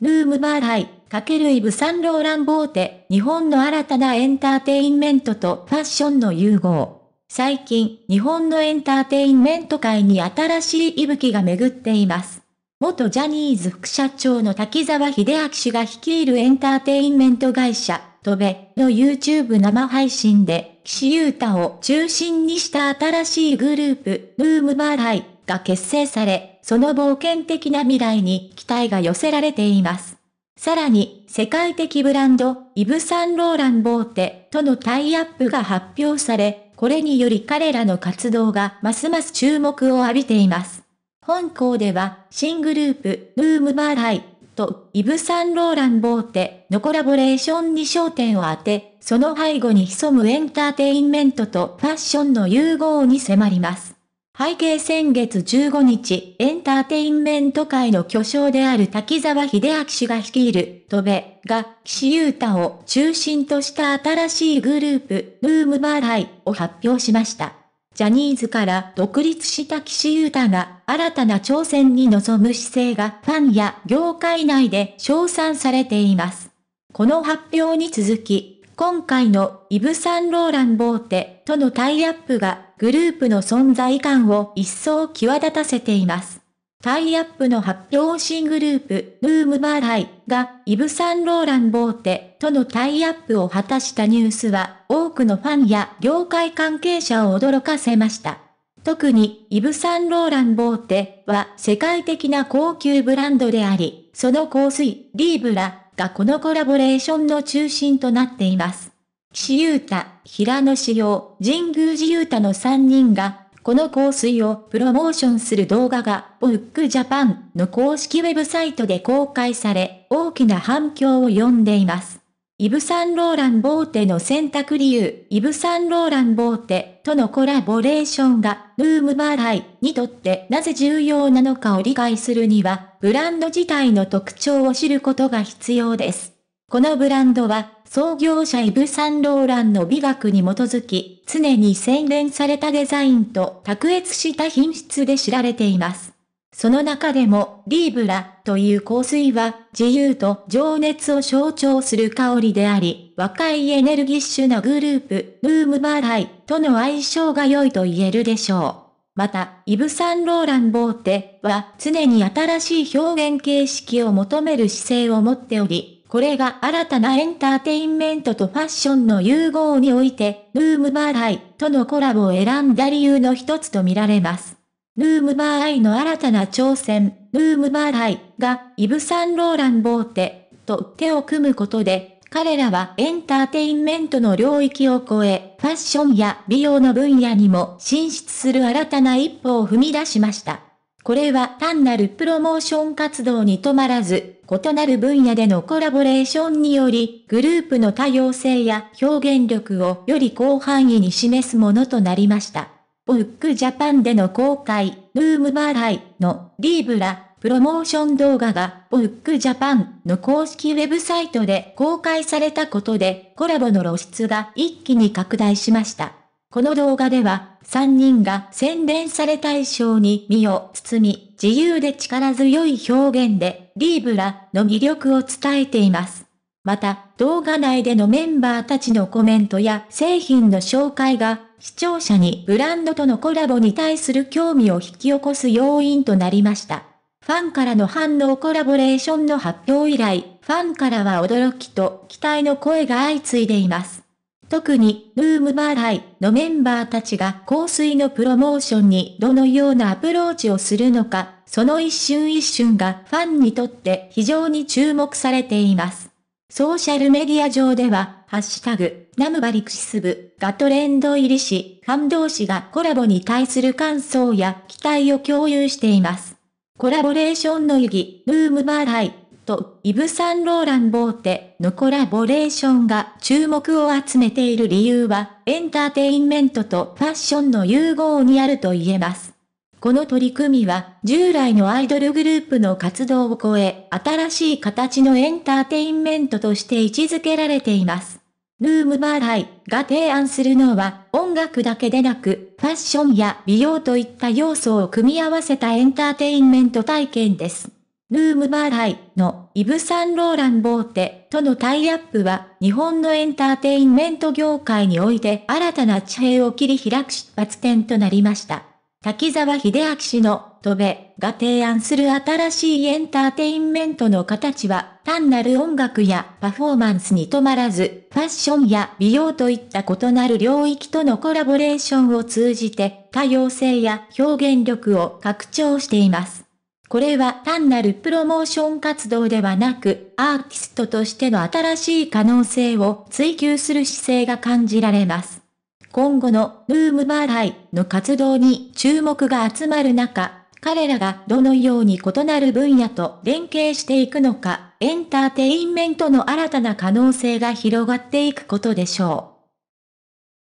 ルームバーライ、×イブ・サンローラン・ボーテ、日本の新たなエンターテインメントとファッションの融合。最近、日本のエンターテインメント界に新しい息吹が巡っています。元ジャニーズ副社長の滝沢秀明氏が率いるエンターテインメント会社、トベの YouTube 生配信で、岸優太を中心にした新しいグループ、ルームバーライ、が結成され、その冒険的な未来に期待が寄せられています。さらに、世界的ブランド、イブ・サンローラン・ボーテとのタイアップが発表され、これにより彼らの活動がますます注目を浴びています。本校では、新グループ、ルーム・バーライと、イブ・サンローラン・ボーテのコラボレーションに焦点を当て、その背後に潜むエンターテインメントとファッションの融合に迫ります。背景先月15日、エンターテインメント界の巨匠である滝沢秀明氏が率いる、戸部が、岸優太を中心とした新しいグループ、ルームバーライを発表しました。ジャニーズから独立した岸優太が、新たな挑戦に臨む姿勢がファンや業界内で称賛されています。この発表に続き、今回のイブ・サンローラン・ボーテとのタイアップがグループの存在感を一層際立たせています。タイアップの発表新グループ、ルームバーライが、イブ・サンローラン・ボーテとのタイアップを果たしたニュースは、多くのファンや業界関係者を驚かせました。特に、イブ・サンローラン・ボーテは世界的な高級ブランドであり、その香水、リーブラがこのコラボレーションの中心となっています。岸優太、平野志陽、神宮寺優太の3人が、この香水をプロモーションする動画が、ブックジャパンの公式ウェブサイトで公開され、大きな反響を呼んでいます。イブ・サンローラン・ボーテの選択理由、イブ・サンローラン・ボーテとのコラボレーションが、ルームバーライにとってなぜ重要なのかを理解するには、ブランド自体の特徴を知ることが必要です。このブランドは、創業者イブ・サンローランの美学に基づき、常に洗練されたデザインと卓越した品質で知られています。その中でも、リーブラという香水は、自由と情熱を象徴する香りであり、若いエネルギッシュなグループ、ルームバーライとの相性が良いと言えるでしょう。また、イブ・サンローラン・ボーテは常に新しい表現形式を求める姿勢を持っており、これが新たなエンターテインメントとファッションの融合において、ヌームバーアイとのコラボを選んだ理由の一つとみられます。ヌームバーアイの新たな挑戦、ヌームバーアイが、イブ・サンローラン・ボーテと手を組むことで、彼らはエンターテインメントの領域を超え、ファッションや美容の分野にも進出する新たな一歩を踏み出しました。これは単なるプロモーション活動に止まらず、異なる分野でのコラボレーションにより、グループの多様性や表現力をより広範囲に示すものとなりました。ポックジャパンでの公開、ルームバーライのリーブラ、プロモーション動画が、ポックジャパンの公式ウェブサイトで公開されたことで、コラボの露出が一気に拡大しました。この動画では、3人が洗練された衣装に身を包み、自由で力強い表現で、リーブラの魅力を伝えています。また、動画内でのメンバーたちのコメントや製品の紹介が、視聴者にブランドとのコラボに対する興味を引き起こす要因となりました。ファンからの反応コラボレーションの発表以来、ファンからは驚きと期待の声が相次いでいます。特に、ルームバーライのメンバーたちが香水のプロモーションにどのようなアプローチをするのか、その一瞬一瞬がファンにとって非常に注目されています。ソーシャルメディア上では、ハッシュタグ、ナムバリクシス部がトレンド入りし、感動士がコラボに対する感想や期待を共有しています。コラボレーションの意義、ルームバーライと、イブ・サンローラン・ボーテのコラボレーションが注目を集めている理由は、エンターテインメントとファッションの融合にあると言えます。この取り組みは、従来のアイドルグループの活動を超え、新しい形のエンターテインメントとして位置づけられています。ルームバーライが提案するのは、音楽だけでなく、ファッションや美容といった要素を組み合わせたエンターテインメント体験です。ルームバーライのイブ・サンローラン・ボーテとのタイアップは日本のエンターテインメント業界において新たな地平を切り開く出発点となりました。滝沢秀明氏の戸部が提案する新しいエンターテインメントの形は単なる音楽やパフォーマンスに止まらず、ファッションや美容といった異なる領域とのコラボレーションを通じて多様性や表現力を拡張しています。これは単なるプロモーション活動ではなく、アーティストとしての新しい可能性を追求する姿勢が感じられます。今後のルームバーライの活動に注目が集まる中、彼らがどのように異なる分野と連携していくのか、エンターテインメントの新たな可能性が広がっていくことでしょう。